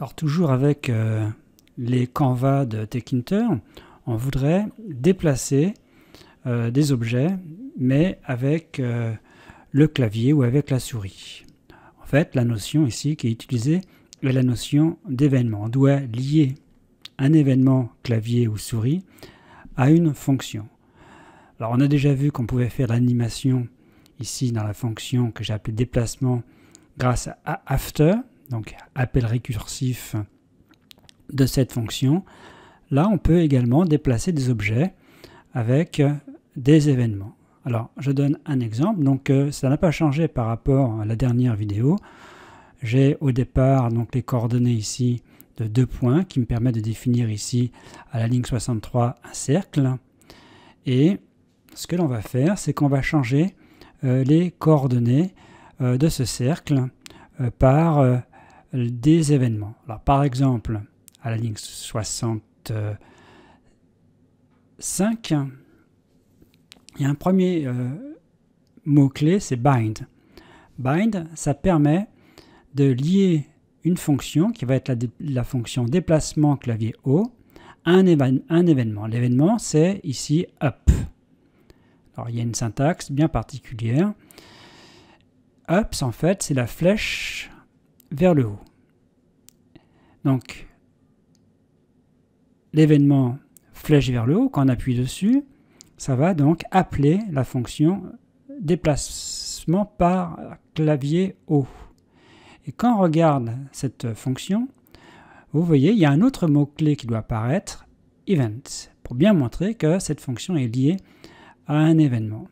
Alors toujours avec euh, les canvas de Techinter, on voudrait déplacer euh, des objets, mais avec euh, le clavier ou avec la souris. En fait, la notion ici qui est utilisée est la notion d'événement. On doit lier un événement clavier ou souris à une fonction. Alors on a déjà vu qu'on pouvait faire l'animation ici dans la fonction que j'ai appelée déplacement grâce à after, donc appel récursif de cette fonction. Là, on peut également déplacer des objets avec des événements. Alors, je donne un exemple. Donc, euh, ça n'a pas changé par rapport à la dernière vidéo. J'ai au départ donc les coordonnées ici de deux points qui me permettent de définir ici à la ligne 63 un cercle. Et ce que l'on va faire, c'est qu'on va changer euh, les coordonnées euh, de ce cercle par des événements. par exemple, à la ligne 65, il y a un premier euh, mot-clé, c'est bind. Bind, ça permet de lier une fonction qui va être la, fonction déplacement clavier haut à un, un événement. L'événement, c'est ici up. Alors, il y a une syntaxe bien particulière. Ups, en fait, c'est la flèche vers le haut. Donc, l'événement flèche vers le haut, quand on appuie dessus, ça va donc appeler la fonction déplacement par clavier haut. Et quand on regarde cette fonction, vous voyez, il y a un autre mot-clé qui doit apparaître, event, pour bien montrer que cette fonction est liée à un événement.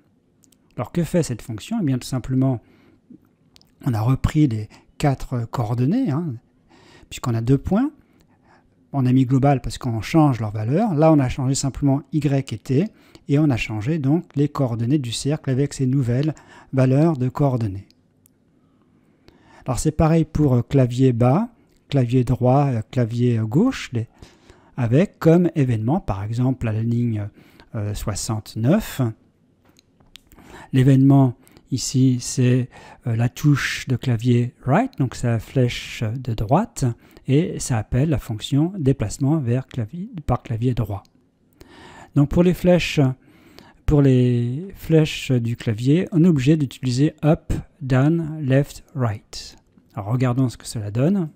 Alors que fait cette fonction Eh bien tout simplement, on a repris les quatre coordonnées, hein, puisqu'on a deux points. On a mis global parce qu'on change leur valeur. Là, on a changé simplement y et t, et on a changé donc les coordonnées du cercle avec ces nouvelles valeurs de coordonnées. Alors c'est pareil pour euh, clavier bas, clavier droit, euh, clavier gauche, avec comme événement, par exemple à la ligne 69, euh, l'événement Ici, c'est euh, la touche de clavier right, donc c'est la flèche de droite, et ça appelle la fonction déplacement vers par clavier droit. Donc pour les flèches, pour les flèches du clavier, on est obligé d'utiliser up, down, left, right. Alors regardons ce que cela donne.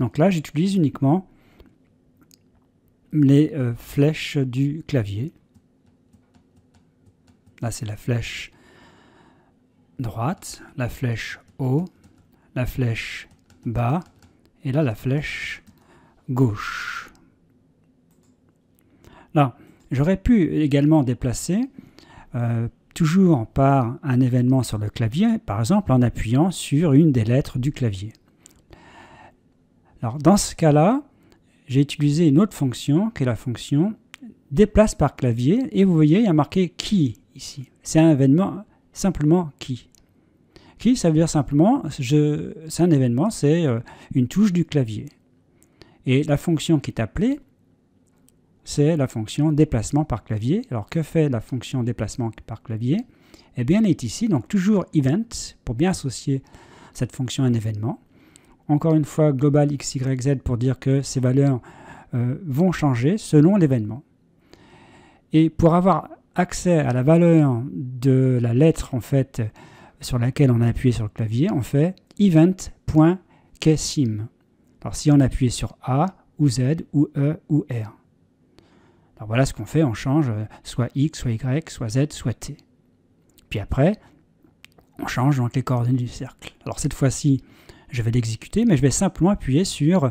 Donc là, j'utilise uniquement les euh, flèches du clavier. Là, c'est la flèche droite, la flèche haut, la flèche bas, et là, la flèche gauche. Là, j'aurais pu également déplacer, euh, toujours par un événement sur le clavier, par exemple en appuyant sur une des lettres du clavier. Alors, dans ce cas-là, j'ai utilisé une autre fonction, qui est la fonction déplace par clavier, et vous voyez, il y a marqué key ici. C'est un événement simplement qui. Qui, ça veut dire simplement, c'est un événement, c'est euh, une touche du clavier. Et la fonction qui est appelée, c'est la fonction déplacement par clavier. Alors que fait la fonction déplacement par clavier Eh bien, elle est ici, donc toujours event, pour bien associer cette fonction à un événement. Encore une fois, global x y z pour dire que ces valeurs euh, vont changer selon l'événement. Et pour avoir accès à la valeur de la lettre en fait sur laquelle on a appuyé sur le clavier, on fait event.kSim. Alors si on appuyait sur A ou Z ou E ou R. Alors voilà ce qu'on fait, on change euh, soit X, soit Y, soit Z, soit T. Puis après, on change donc les coordonnées du cercle. Alors cette fois-ci, je vais l'exécuter, mais je vais simplement appuyer sur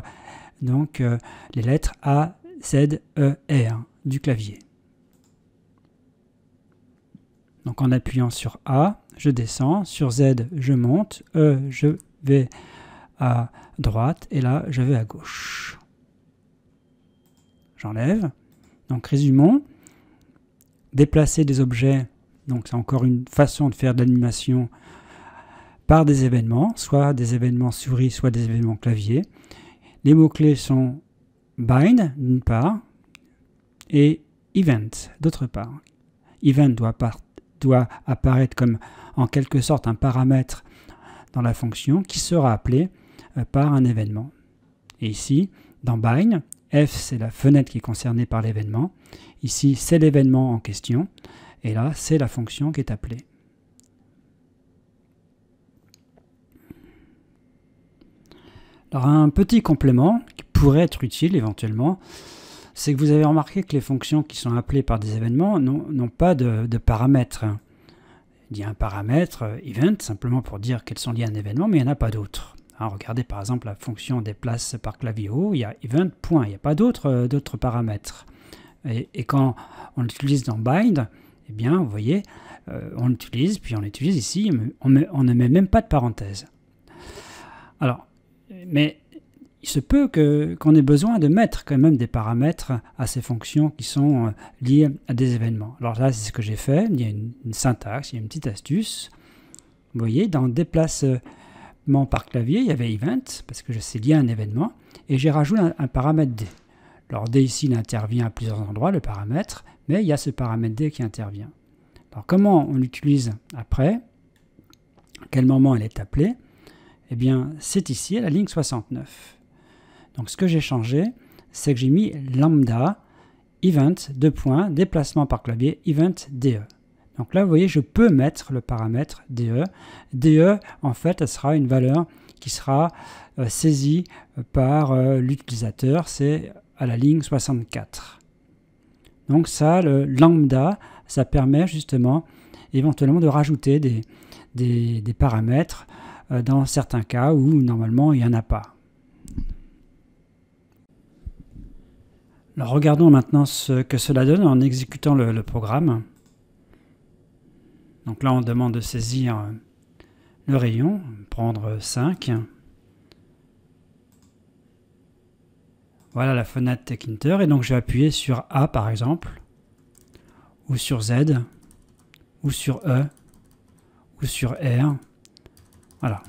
donc, euh, les lettres A, Z, E, R du clavier. Donc en appuyant sur A, je descends, sur Z, je monte, E, je vais à droite, et là, je vais à gauche. J'enlève. Donc résumons, déplacer des objets, donc c'est encore une façon de faire de l'animation par des événements, soit des événements souris, soit des événements clavier. Les mots-clés sont bind d'une part et event d'autre part. Event doit partir doit apparaître comme en quelque sorte un paramètre dans la fonction qui sera appelé euh, par un événement. Et ici, dans bind, f c'est la fenêtre qui est concernée par l'événement. Ici, c'est l'événement en question. Et là, c'est la fonction qui est appelée. Alors un petit complément qui pourrait être utile éventuellement, c'est que vous avez remarqué que les fonctions qui sont appelées par des événements n'ont pas de, paramètres. Il y a un paramètre euh, event, simplement pour dire qu'elles sont liées à un événement, mais il n'y en a pas d'autres. Hein, regardez par exemple la fonction déplace par clavier haut, il y a event, point, il n'y a pas d'autres euh, paramètres. Et, quand on l'utilise dans bind, eh bien, vous voyez, euh, on l'utilise, puis on l'utilise ici, on, on ne met même pas de parenthèse. Alors, mais il se peut qu'on ait besoin de mettre quand même des paramètres à ces fonctions qui sont euh, liées à des événements. Alors là, c'est ce que j'ai fait. Il y a une, syntaxe, il y a une petite astuce. Vous voyez, dans déplacement par clavier, il y avait event, parce que je sais à un événement, et j'ai rajouté un, paramètre d. Alors d ici, il intervient à plusieurs endroits, le paramètre, mais il y a ce paramètre d qui intervient. Alors comment on l'utilise après À quel moment elle est appelée Eh bien, c'est ici, à la ligne 69. Donc ce que j'ai changé, c'est que j'ai mis lambda event de points déplacement par clavier event DE. Donc là, vous voyez, je peux mettre le paramètre DE. DE, en fait, elle sera une valeur qui sera euh, saisie euh, par euh, l'utilisateur. C'est à la ligne 64. Donc ça, le lambda, ça permet justement éventuellement de rajouter des, des, paramètres dans certains cas où normalement il n'y en a pas. regardons maintenant ce que cela donne en exécutant le, programme. Donc là, on demande de saisir euh, le rayon, prendre 5. Voilà la fenêtre Techinter, et donc je vais appuyer sur A par exemple, ou sur Z, ou sur E, ou sur R. Voilà,